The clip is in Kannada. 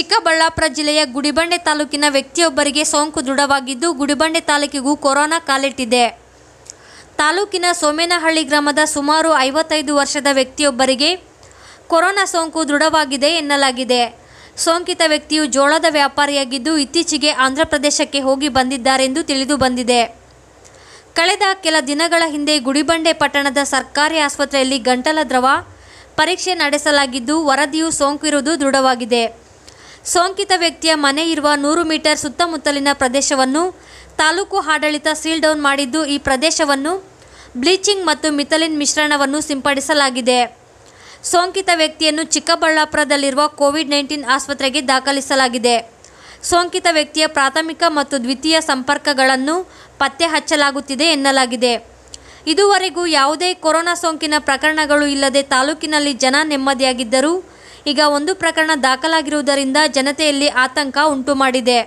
ಚಿಕ್ಕಬಳ್ಳಾಪುರ ಜಿಲ್ಲೆಯ ಗುಡಿಬಂಡೆ ತಾಲೂಕಿನ ವ್ಯಕ್ತಿಯೊಬ್ಬರಿಗೆ ಸೋಂಕು ದೃಢವಾಗಿದ್ದು ಗುಡಿಬಂಡೆ ತಾಲೂಕಿಗೂ ಕೊರೋನಾ ಕಾಲಿಟ್ಟಿದೆ ತಾಲೂಕಿನ ಸೋಮೇನಹಳ್ಳಿ ಗ್ರಾಮದ ಸುಮಾರು ಐವತ್ತೈದು ವರ್ಷದ ವ್ಯಕ್ತಿಯೊಬ್ಬರಿಗೆ ಕೊರೋನಾ ಸೋಂಕು ದೃಢವಾಗಿದೆ ಎನ್ನಲಾಗಿದೆ ಸೋಂಕಿತ ವ್ಯಕ್ತಿಯು ಜೋಳದ ವ್ಯಾಪಾರಿಯಾಗಿದ್ದು ಇತ್ತೀಚೆಗೆ ಆಂಧ್ರಪ್ರದೇಶಕ್ಕೆ ಹೋಗಿ ಬಂದಿದ್ದಾರೆಂದು ತಿಳಿದು ಬಂದಿದೆ ಕಳೆದ ಕೆಲ ದಿನಗಳ ಹಿಂದೆ ಗುಡಿಬಂಡೆ ಪಟ್ಟಣದ ಸರ್ಕಾರಿ ಆಸ್ಪತ್ರೆಯಲ್ಲಿ ಗಂಟಲ ದ್ರವ ಪರೀಕ್ಷೆ ನಡೆಸಲಾಗಿದ್ದು ವರದಿಯು ಸೋಂಕಿರುವುದು ದೃಢವಾಗಿದೆ ಸೋಂಕಿತ ವ್ಯಕ್ತಿಯ ಮನೆ ಇರುವ ನೂರು ಮೀಟರ್ ಸುತ್ತಮುತ್ತಲಿನ ಪ್ರದೇಶವನ್ನು ತಾಲೂಕು ಆಡಳಿತ ಸೀಲ್ ಡೌನ್ ಮಾಡಿದ್ದು ಈ ಪ್ರದೇಶವನ್ನು ಬ್ಲೀಚಿಂಗ್ ಮತ್ತು ಮಿಥಲಿನ್ ಮಿಶ್ರಣವನ್ನು ಸಿಂಪಡಿಸಲಾಗಿದೆ ಸೋಂಕಿತ ವ್ಯಕ್ತಿಯನ್ನು ಚಿಕ್ಕಬಳ್ಳಾಪುರದಲ್ಲಿರುವ ಕೋವಿಡ್ ನೈನ್ಟೀನ್ ಆಸ್ಪತ್ರೆಗೆ ದಾಖಲಿಸಲಾಗಿದೆ ಸೋಂಕಿತ ವ್ಯಕ್ತಿಯ ಪ್ರಾಥಮಿಕ ಮತ್ತು ದ್ವಿತೀಯ ಸಂಪರ್ಕಗಳನ್ನು ಪತ್ತೆ ಹಚ್ಚಲಾಗುತ್ತಿದೆ ಎನ್ನಲಾಗಿದೆ ಇದುವರೆಗೂ ಯಾವುದೇ ಕೊರೋನಾ ಸೋಂಕಿನ ಪ್ರಕರಣಗಳು ಇಲ್ಲದೆ ತಾಲೂಕಿನಲ್ಲಿ ಜನ ನೆಮ್ಮದಿಯಾಗಿದ್ದರೂ ಈಗ ಒಂದು ಪ್ರಕರಣ ದಾಖಲಾಗಿರುವುದರಿಂದ ಜನತೆಯಲ್ಲಿ ಆತಂಕ ಉಂಟು ಮಾಡಿದೆ